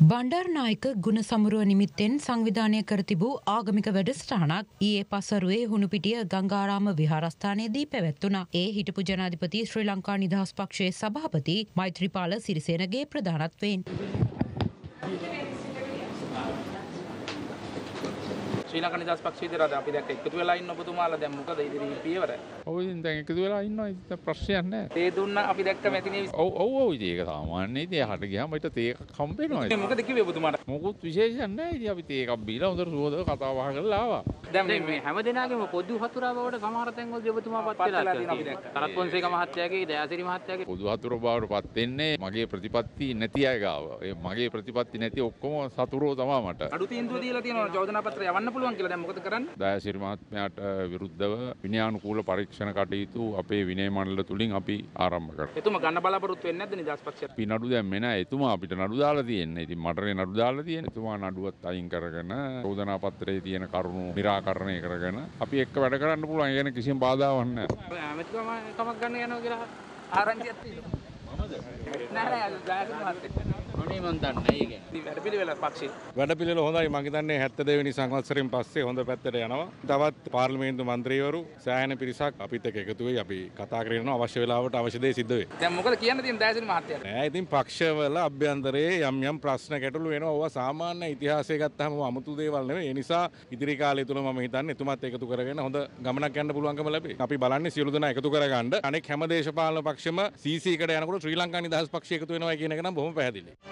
බණ්ඩර්නායක ගුණසමුරුව නිමිත්තෙන් සංවිධානය කර තිබූ ආගමික වැඩස්ටානක් ඒ පසරුවේ හුණුපිටිය ගංගාරාම විහාරස්ථානයේදී පැවැත්වුණා. ඒ හිටපු ජනාධිපති ශ්‍රී ලංකා නිදහස් පක්ෂයේ සභාපති මෛත්‍රීපාල සිරිසේනගේ ප්‍රධානත්වයෙන්. ශ්‍රී ලංකා නිදහස් පක්ෂ විදිහට අපි දැක්ක එකතු වෙලා ඉන්න ඔබතුමාලා දැන් මොකද ඉදිරි පියවර? ඔව් ඉතින් දැන් එකතු වෙලා ඉන්නවා ඉතින් ප්‍රශ්නයක් නැහැ. තේ දුන්න අපි දැක්ක මැතිනේ ඔව් ඔව් ඔව් ඉතින් ඒක සාමාන්‍ය ඉතින් එහාට ගියාම ඊට තේ එකක් හම්බ වෙනවා. ඉතින් මොකද කිව්වේ ඔබතුමාට? මොකුත් විශේෂයක් නැහැ ඉතින් අපි තේ එකක් බීලා හොඳට සුවදව කතා බහ කරලා ආවා. දැන් මේ හැම දෙනාගේම පොදු හතුරා බවට සමහර තැන්වලදී ඔබතුමා පත් වෙලා තියෙනවා. තරත් පොන්සේක මහත්තයාගේ දයාසිරි මහත්තයාගේ පොදු හතුර බවට පත් වෙන්නේ මගේ ප්‍රතිපත්ති නැති අය ගාව. ඒ මගේ ප්‍රතිපත්ති නැති ඔක්කොම සතුරෝ තමයි මට. අඩු තීන්දුව දීලා තියෙනවා චෝදනා පත්‍රය යවන්න පුළුවන් කියලා දැන් මොකද කරන්නේ? දයාසිරි මහත්මයාට විරුද්ධව විනයානුකූල පරීක්ෂණ කටයුතු අපේ විනය මණ්ඩල තුලින් අපි ආරම්භ කරනවා. එතුමා ගන්න බලාපොරොත්තු වෙන්නේ නැද්ද නිදහස් පක්ෂය? අපි නඩු දැම්මේ නැහැ. එතුමා අපිට නඩු දාලා තියෙන්නේ. ඉතින් මටනේ නඩු දාලා තියෙන්නේ. එතුමා නඩුවත් අයින් කරගෙන චෝදනා පත්‍රයේ තියෙන කරුණු निराකරණය කරගෙන අපි එක්ක වැඩ කරන්න පුළුවන්. ඒ ගැන කිසිම බාධාවක් නැහැ. ඇමතිතුමා කමක් ගන්න යනවා කියලා ආරංචියක් තියෙනවා. මමද? නෑ නෑ මේ මන් දන්නේ ඒක වැඩපිළිවෙල පක්ෂේ වැඩපිළිවෙල හොඳයි මම හිතන්නේ 72 වෙනි සංවත්සරයෙන් පස්සේ හොඳ පැත්තට යනවා තවත් පාර්ලිමේන්තු මන්ත්‍රීවරු සෑහෙන පිරිසක් අපිත් එක්ක එකතු වෙයි අපි කතා කරගෙන යනවා අවශ්‍ය වෙලාවට අවශ්‍ය දේ සිද්ධ වෙයි දැන් මොකද කියන්න තියෙන දෑසිරි මහත්තයා නෑ ඉතින් පක්ෂවල අභ්‍යන්තරයේ යම් යම් ප්‍රශ්න ගැටලු වෙනවා ඒවා සාමාන්‍ය ඉතිහාසය ගත්තාම අමුතු දේවල් නෙවෙයි ඒ නිසා ඉදිරි කාලය තුල මම හිතන්නේ එතුමත් එකතු කරගෙන හොඳ ගමනක් යන්න පුළුවන්කම ලැබේ අපි බලන්නේ සියලු දෙනා එකතු කරගන්න අනෙක් හැම දේශපාලන පක්ෂම සීසීකට යනකොට ශ්‍රී ලංකා නිදහස් පක්ෂය එකතු වෙනවා කියන එක නම් බොහොම පැහැදිලි.